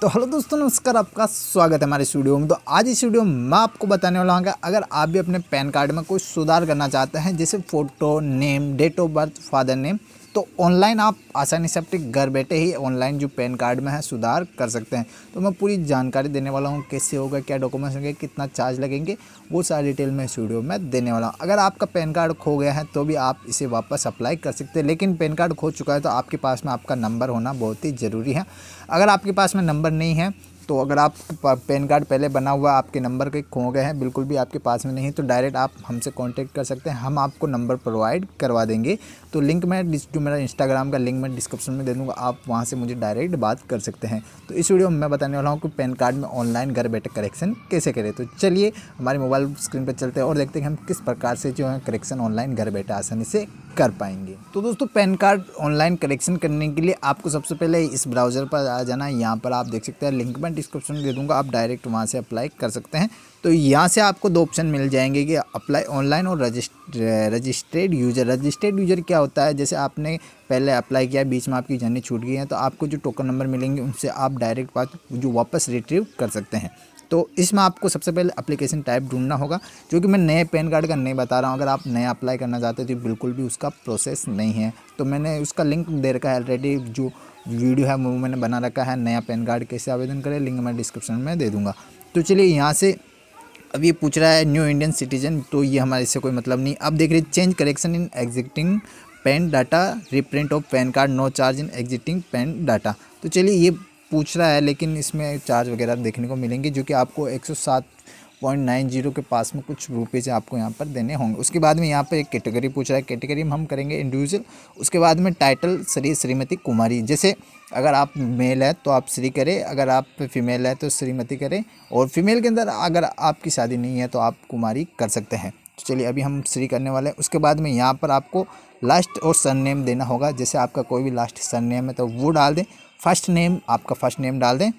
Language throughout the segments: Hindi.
तो हेलो दोस्तों नमस्कार आपका स्वागत है हमारे स्टूडियो में तो आज इस वीडियो में मैं आपको बताने वाला हूँ कि अगर आप भी अपने पैन कार्ड में कोई सुधार करना चाहते हैं जैसे photo name date of birth father name तो ऑनलाइन आप आसानी से अपने घर बैठे ही ऑनलाइन जो पैन कार्ड में है सुधार कर सकते हैं तो मैं पूरी जानकारी देने वाला हूँ कैसे होगा क्या डॉक्यूमेंट्स होंगे कितना चार्ज लगेंगे वो सारी डिटेल मैं इस वीडियो में देने वाला हूँ अगर आपका पैन कार्ड खो गया है तो भी आप इसे वापस अप्लाई कर सकते हैं लेकिन पैन कार्ड खो चुका है तो आपके पास में आपका नंबर होना बहुत ही ज़रूरी है अगर आपके पास में नंबर नहीं है तो अगर आप पैन कार्ड पहले बना हुआ आपके नंबर के खो गए हैं बिल्कुल भी आपके पास में नहीं तो डायरेक्ट आप हमसे कॉन्टैक्ट कर सकते हैं हम आपको नंबर प्रोवाइड करवा देंगे तो लिंक मैं जो मेरा इंस्टाग्राम का लिंक मैं डिस्क्रिप्शन में दे दूँगा आप वहाँ से मुझे डायरेक्ट बात कर सकते हैं तो इस वीडियो में मैं बताने वाला हूँ कि पैन कार्ड में ऑनलाइन घर बैठे करेक्शन कैसे करें तो चलिए हमारे मोबाइल स्क्रीन पर चलते हैं और देखते हैं कि हम किस प्रकार से जो है करेक्शन ऑनलाइन घर बैठे आसानी से कर पाएंगे तो दोस्तों पैन कार्ड ऑनलाइन करेक्शन करने के लिए आपको सबसे पहले इस ब्राउज़र पर आ जाना है यहाँ पर आप देख सकते हैं लिंक मैं डिस्क्रिप्शन में दे दूँगा आप डायरेक्ट वहाँ से अप्लाई कर सकते हैं तो यहाँ से आपको दो ऑप्शन मिल जाएंगे कि अप्लाई ऑनलाइन और रजिस्ट्रेड यूज़र रजिस्ट्रेड यूज़र क्या होता है जैसे आपने पहले अप्लाई किया बीच में आपकी जर्नी छूट गई है तो आपको जो टोकन नंबर मिलेंगे उनसे आप डायरेक्ट जो वापस रिट्रीव कर सकते हैं तो इसमें आपको सबसे पहले अप्लीकेशन टाइप ढूंढना होगा जो कि मैं नए पैन कार्ड का नहीं बता रहा हूँ अगर आप नया अप्लाई करना चाहते हो तो बिल्कुल भी उसका प्रोसेस नहीं है तो मैंने उसका लिंक दे रखा है ऑलरेडी जो वीडियो है वो मैंने बना रखा है नया पैन कार्ड कैसे आवेदन करें लिंक मैं डिस्क्रिप्शन में दे दूँगा तो चलिए यहाँ से अब ये पूछ रहा है न्यू इंडियन सिटीजन तो ये हमारे इससे कोई मतलब नहीं अब देख रहे change correction in existing PAN data reprint of PAN card no charge in existing PAN data तो चलिए ये पूछ रहा है लेकिन इसमें चार्ज वगैरह देखने को मिलेंगे जो कि आपको एक सौ सात पॉइंट नाइन जीरो के पास में कुछ रुपीज़ आपको यहाँ पर देने होंगे उसके बाद में यहाँ पर एक कैटेगरी पूछ रहा है कैटेगरी में हम करेंगे इंडिविजुअल उसके बाद में टाइटल श्री श्रीमती कुमारी जैसे अगर आप मेल है तो आप श्री करें अगर आप फीमेल है तो श्रीमती करें और फीमेल के अंदर अगर आपकी शादी नहीं है तो आप कुमारी कर सकते हैं तो चलिए अभी हम श्री करने वाले हैं उसके बाद में यहाँ पर आपको लास्ट और सन नेम देना होगा जैसे आपका कोई भी लास्ट सन नेम है तो वो डाल दें फर्स्ट नेम आपका फर्स्ट नेम डाल दें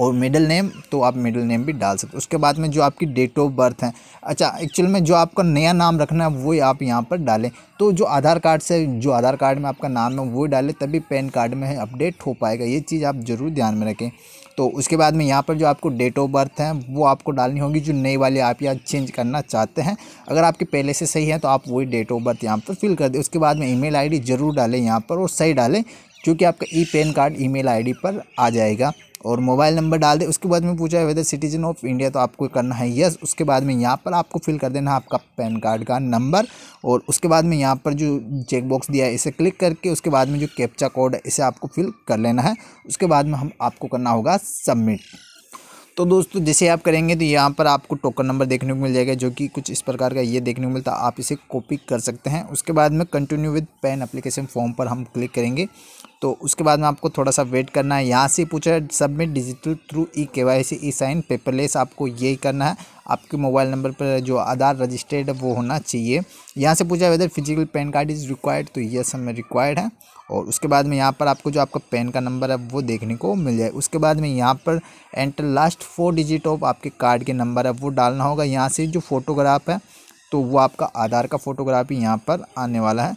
और मिडिल नेम तो आप मिडिल नेम भी डाल सकते उसके बाद में जो आपकी डेट ऑफ बर्थ है अच्छा एक्चुअल में जो आपका नया नाम रखना है वो आप यहाँ पर डालें तो जो आधार कार्ड से जो आधार कार्ड में आपका नाम है वो डालें तभी पैन कार्ड में अपडेट हो पाएगा ये चीज़ आप ज़रूर ध्यान में रखें तो उसके बाद में यहाँ पर जो आपको डेट ऑफ बर्थ है वो आपको डालनी होगी जो नई वाली आप यहाँ चेंज करना चाहते हैं अगर आपके पहले से सही है तो आप वही डेट ऑफ बर्थ यहाँ पर फिल कर दें उसके बाद में ईमेल आईडी ज़रूर डालें यहाँ पर और सही डालें क्योंकि आपका e PAN card email ID पर आ जाएगा और मोबाइल नंबर डाल दे उसके बाद में पूछा है वेदर सिटीजन ऑफ इंडिया तो आपको करना है यस उसके बाद में यहाँ पर आपको फिल कर देना है आपका पैन कार्ड का नंबर और उसके बाद में यहाँ पर जो चेक बॉक्स दिया है इसे क्लिक करके उसके बाद में जो कैप्चा कोड है इसे आपको फिल कर लेना है उसके बाद में हम आपको करना होगा सबमिट तो दोस्तों जैसे आप करेंगे तो यहाँ पर आपको टोकन नंबर देखने को मिल जाएगा जो कि कुछ इस प्रकार का ये देखने को मिलता है आप इसे कॉपी कर सकते हैं उसके बाद में continue with PAN application form पर हम क्लिक करेंगे तो उसके बाद में आपको थोड़ा सा वेट करना है यहाँ से पूछा है submit digital through e K Y C e sign paperless आपको यही करना है आपके मोबाइल नंबर पर जो आधार रजिस्टर्ड वो होना चाहिए यहाँ से पूछा तो है whether physical PAN card is required तो यह सब रिक्वायर्ड है और उसके बाद में यहाँ पर आपको जो आपका पेन का नंबर है वो देखने को मिल जाए उसके बाद में यहाँ पर enter last four digit of आपके कार्ड के नंबर है वो डालना होगा यहाँ से जो फ़ोटोग्राफ है तो वो आपका आधार का फ़ोटोग्राफी यहाँ पर आने वाला है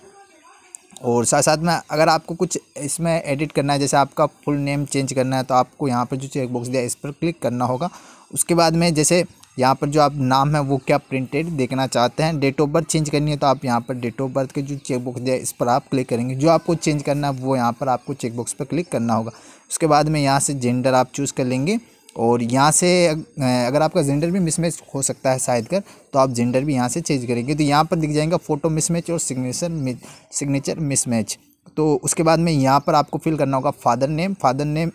और साथ साथ में अगर आपको कुछ इसमें एडिट करना है जैसे आपका फुल नेम चेंज करना है तो आपको यहाँ पर जो चेकबॉक्स दिया इस पर क्लिक करना होगा उसके बाद में जैसे यहाँ पर जो आप नाम है वो क्या प्रिंटेड देखना चाहते हैं डेट ऑफ बर्थ चेंज करनी है तो आप यहाँ पर डेट ऑफ बर्थ के जो चेकबॉक्स दिया इस पर आप क्लिक करेंगे जो आपको चेंज करना है वो यहाँ पर आपको चेकबॉक्स पर क्लिक करना होगा उसके बाद में यहाँ से जेंडर आप चूज़ कर लेंगे और यहाँ से अगर आपका जेंडर भी मिसमैच हो सकता है शायद कर तो आप जेंडर भी यहाँ से चेंज करेंगे तो यहाँ पर दिख जाएगा फ़ोटो मिसमैच और सिग्नेचर सिग्नेचर मिसमैच तो उसके बाद में यहाँ पर आपको फिल करना होगा फादर नेम फादर नेम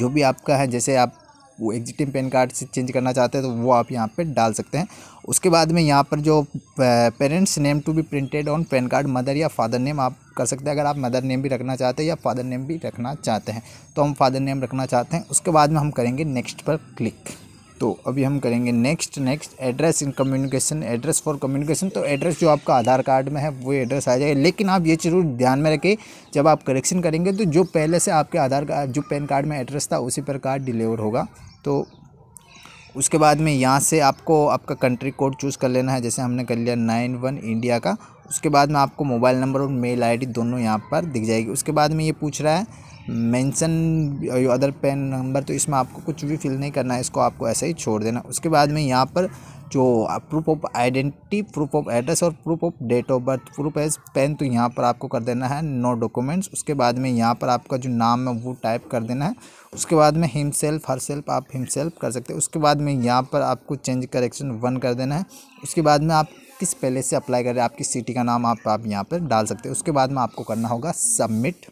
जो भी आपका है जैसे आप वो एग्जिटिंग पैन कार्ड से चेंज करना चाहते हैं तो वो आप यहाँ पर डाल सकते हैं उसके बाद में यहाँ पर जो parents name to be printed on PAN card mother या फादर नेम आप कर सकते हैं अगर आप मदर नेम भी रखना चाहते हैं या फादर नेम भी रखना चाहते हैं तो हम फादर नेम रखना चाहते हैं उसके बाद में हम करेंगे नेक्स्ट पर क्लिक तो अभी हम करेंगे next next address in communication address for communication तो एड्रेस जो आपका आधार कार्ड में है वो एड्रेस आ जाएगा लेकिन आप ये जरूर ध्यान में रखें जब आप करेक्शन करेंगे तो जो पहले से आपके आधार कार्ड जो पैन कार्ड में एड्रेस था उसी पर कार्ड डिलीवर होगा तो उसके बाद में यहाँ से आपको आपका कंट्री कोड चूज़ कर लेना है जैसे हमने कर लिया नाइन वन इंडिया का उसके बाद में आपको मोबाइल नंबर और मेल आईडी दोनों यहाँ पर दिख जाएगी उसके बाद में ये पूछ रहा है मेंशन अदर पेन नंबर तो इसमें आपको कुछ भी फिल नहीं करना है इसको आपको ऐसे ही छोड़ देना उसके बाद में यहाँ पर जो proof of identity proof of address और proof of date of birth proof age PAN तो यहाँ पर आपको कर देना है नो डॉक्यूमेंट्स उसके बाद में यहाँ पर आपका जो नाम है वो टाइप कर देना है उसके बाद में हिम सेल्फ हर सेल्फ आप हिम सेल्फ कर सकते हैं उसके बाद में यहाँ पर आपको चेंज करेक्शन वन कर देना है उसके बाद में आप किस पहले से अप्लाई करें आपकी सिटी का नाम आप आप यहाँ पर डाल सकते हैं उसके बाद में आपको करना होगा सबमिट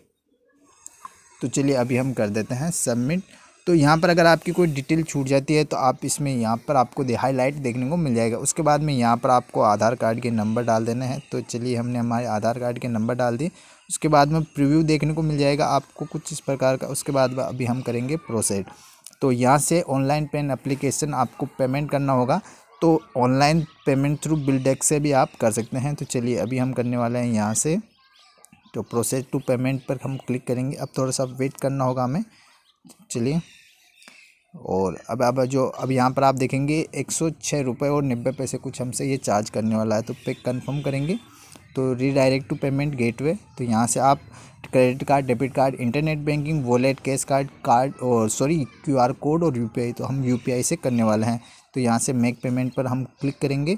तो चलिए अभी हम कर देते हैं सबमिट तो यहाँ पर अगर आपकी कोई डिटेल छूट जाती है तो आप इसमें यहाँ पर आपको दे, हाईलाइट देखने को मिल जाएगा उसके बाद में यहाँ पर आपको आधार कार्ड के नंबर डाल देने हैं तो चलिए हमने हमारे आधार कार्ड के नंबर डाल दिए उसके बाद में प्रीव्यू देखने को मिल जाएगा आपको कुछ इस प्रकार का उसके बाद अभी हम करेंगे प्रोसेड तो यहाँ से ऑनलाइन पेन अप्लीकेशन आपको पेमेंट करना होगा तो ऑनलाइन पेमेंट थ्रू बिल से भी आप कर सकते हैं तो चलिए अभी हम करने वाले हैं यहाँ से तो प्रोसेस टू पेमेंट पर हम क्लिक करेंगे अब थोड़ा सा वेट करना होगा हमें चलिए और अब अब जो अब यहाँ पर आप देखेंगे एक सौ छः रुपये और नब्बे पैसे कुछ हमसे ये चार्ज करने वाला है तो पे कंफर्म करेंगे तो रीडायरेक्ट टू पेमेंट गेटवे तो यहाँ से आप credit card debit card internet banking wallet cash card card और सॉरी क्यूआर कोड और यूपीआई तो हम यूपीआई से करने वाले हैं तो यहाँ से मेक पेमेंट पर हम क्लिक करेंगे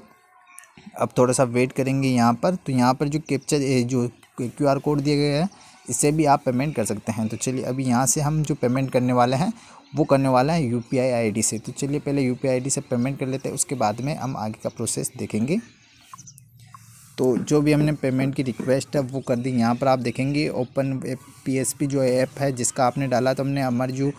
अब थोड़ा सा वेट करेंगे यहाँ पर तो यहाँ पर जो कैप्चर जो क्यू आर कोड दिया गया है इससे भी आप पेमेंट कर सकते हैं तो चलिए अभी यहाँ से हम जो पेमेंट करने वाले हैं वो करने वाला है U P I I D से तो चलिए पहले U P I I D से पेमेंट कर लेते हैं उसके बाद में हम आगे का प्रोसेस देखेंगे तो जो भी हमने पेमेंट की रिक्वेस्ट है वो कर दी यहाँ पर आप देखेंगे ओपन पी एस पी जो ऐप है जिसका आपने डाला तो हमने अमर जो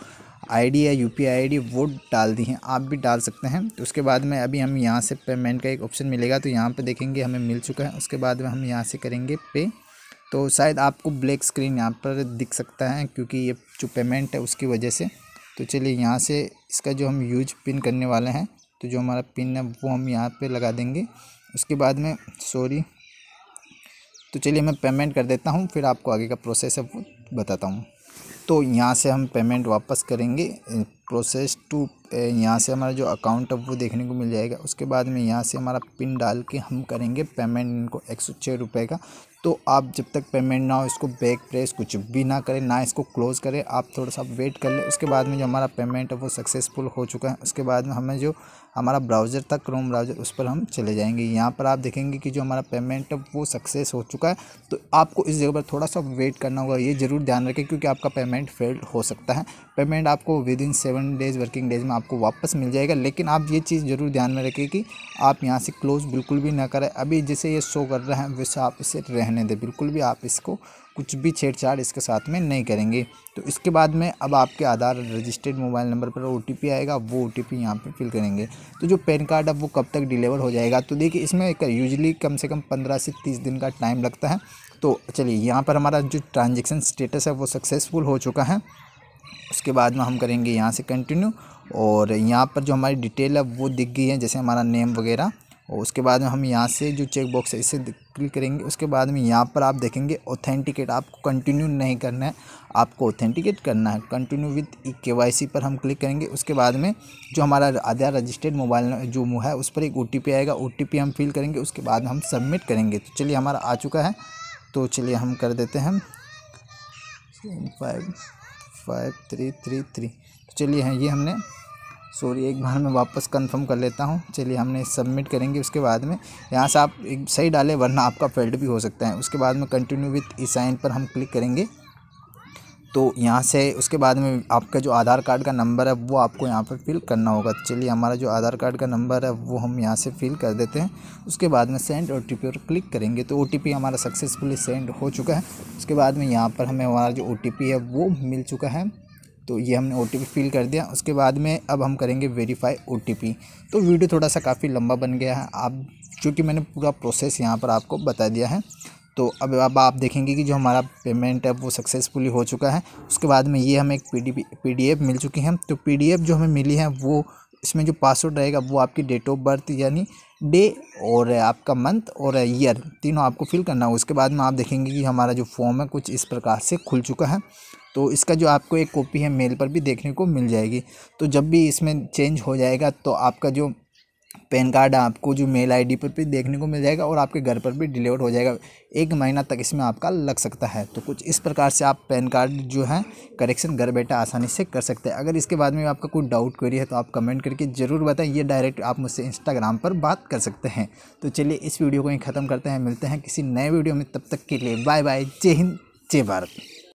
आईडी या यूपीआई आईडी वो डाल दी हैं आप भी डाल सकते हैं तो उसके बाद में अभी हम यहाँ से पेमेंट का एक ऑप्शन मिलेगा तो यहाँ पे देखेंगे हमें मिल चुका है उसके बाद में हम यहाँ से करेंगे पे तो शायद आपको ब्लैक स्क्रीन यहाँ पर दिख सकता है क्योंकि ये जो पेमेंट है उसकी वजह से तो चलिए यहाँ से इसका जो हम यूज पिन करने वाले हैं तो जो हमारा पिन है वो हम यहाँ पर लगा देंगे उसके बाद में सॉरी तो चलिए मैं पेमेंट कर देता हूँ फिर आपको आगे का प्रोसेस है वो बताता हूँ तो यहाँ से हम पेमेंट वापस करेंगे प्रोसेस टू यहाँ से हमारा जो अकाउंट है वो देखने को मिल जाएगा उसके बाद में यहाँ से हमारा पिन डाल के हम करेंगे पेमेंट इनको एक सौ छः रुपये का तो आप जब तक पेमेंट ना हो इसको बैक प्रेस कुछ भी ना करें ना इसको क्लोज़ करें आप थोड़ा सा वेट कर लें उसके बाद में जो हमारा पेमेंट है वो सक्सेसफुल हो चुका है उसके बाद में हमें जो हमारा ब्राउज़र था क्रोम ब्राउज़र उस पर हम चले जाएंगे यहाँ पर आप देखेंगे कि जो हमारा पेमेंट है वो सक्सेस हो चुका है तो आपको इस जगह पर थोड़ा सा वेट करना होगा ये ज़रूर ध्यान रखें क्योंकि आपका पेमेंट फेल हो सकता है पेमेंट आपको within seven seven days working days में आपको वापस मिल जाएगा लेकिन आप ये चीज़ ज़रूर ध्यान में रखें कि आप यहाँ से क्लोज़ बिल्कुल भी ना करें अभी जैसे ये शो कर रहे हैं वैसे आप इसे रहने दें बिल्कुल भी आप इसको कुछ भी छेड़छाड़ इसके साथ में नहीं करेंगे तो इसके बाद में अब आपके आधार रजिस्टर्ड मोबाइल नंबर पर ओ आएगा वो ओ टी पी यहाँ पर फिल करेंगे तो जो पैन कार्ड अब वो कब तक डिलीवर हो जाएगा तो देखिए इसमें यूजली कम से कम पंद्रह से तीस दिन का टाइम लगता है तो चलिए यहाँ पर हमारा जो ट्रांजेक्शन स्टेटस है वो सक्सेसफुल हो चुका है उसके बाद में हम करेंगे यहाँ से कंटिन्यू और यहाँ पर जो हमारी डिटेल है वो दिख गई है जैसे हमारा नेम वगैरह और उसके बाद में हम यहाँ से जो चेक बॉक्स है इसे क्लिक करेंगे उसके बाद में यहाँ पर आप देखेंगे ऑथेंटिकेट आपको कंटिन्यू नहीं करना है आपको ऑथेंटिकेट करना है continue with E K Y सी पर हम क्लिक करेंगे उसके बाद में जो हमारा आधार रजिस्टर्ड मोबाइल जो है उस पर एक ओ टी पी आएगा ओ टी पी हम फिल करेंगे उसके बाद में हम सबमिट करेंगे तो चलिए हमारा आ चुका है तो चलिए हम कर देते हैं five five three three three तो चलिए हैं ये हमने सॉरी एक बार मैं वापस कंफर्म कर लेता हूँ चलिए हमने सबमिट करेंगे उसके बाद में यहाँ से आप एक सही डालें वरना आपका फेल्ड भी हो सकता है उसके बाद में कंटिन्यू विथ ई साइन पर हम क्लिक करेंगे तो यहाँ से उसके बाद में आपका जो आधार कार्ड का नंबर है वो आपको यहाँ पर फिल करना होगा चलिए हमारा जो आधार कार्ड का नंबर है वो हम यहाँ से फिल कर देते हैं उसके बाद में सेंड ओ टी पर क्लिक करेंगे तो ओ हमारा सक्सेसफुली सेंड हो चुका है उसके बाद में यहाँ पर हमें हमारा जो ओ है वो मिल चुका है तो ये हमने ओ फिल कर दिया उसके बाद में अब हम करेंगे वेरीफाई ओ तो वीडियो थोड़ा सा काफ़ी लंबा बन गया है आप चूँकि मैंने पूरा प्रोसेस यहाँ पर आपको बता दिया है तो अब अब आप देखेंगे कि जो हमारा पेमेंट है वो सक्सेसफुली हो चुका है उसके बाद में ये हमें एक पी डी मिल चुकी है तो पी जो हमें मिली है वो इसमें जो पासवर्ड रहेगा वो आपकी डेट ऑफ बर्थ यानी डे और आपका मंथ और ईयर तीनों आपको फिल करना होगा उसके बाद में आप देखेंगे कि हमारा जो फॉर्म है कुछ इस प्रकार से खुल चुका है तो इसका जो आपको एक कॉपी है मेल पर भी देखने को मिल जाएगी तो जब भी इसमें चेंज हो जाएगा तो आपका जो पैन कार्ड आपको जो मेल आईडी पर भी देखने को मिल जाएगा और आपके घर पर भी डिलीवर हो जाएगा एक महीना तक इसमें आपका लग सकता है तो कुछ इस प्रकार से आप पैन कार्ड जो है करेक्शन घर बैठा आसानी से कर सकते हैं अगर इसके बाद में आपका कोई डाउट क्वेरी है तो आप कमेंट करके ज़रूर बताएं ये डायरेक्ट आप मुझसे इंस्टाग्राम पर बात कर सकते हैं तो चलिए इस वीडियो को ही ख़त्म करते हैं मिलते हैं किसी नए वीडियो में तब तक के लिए बाय बाय जय हिंद जय भारत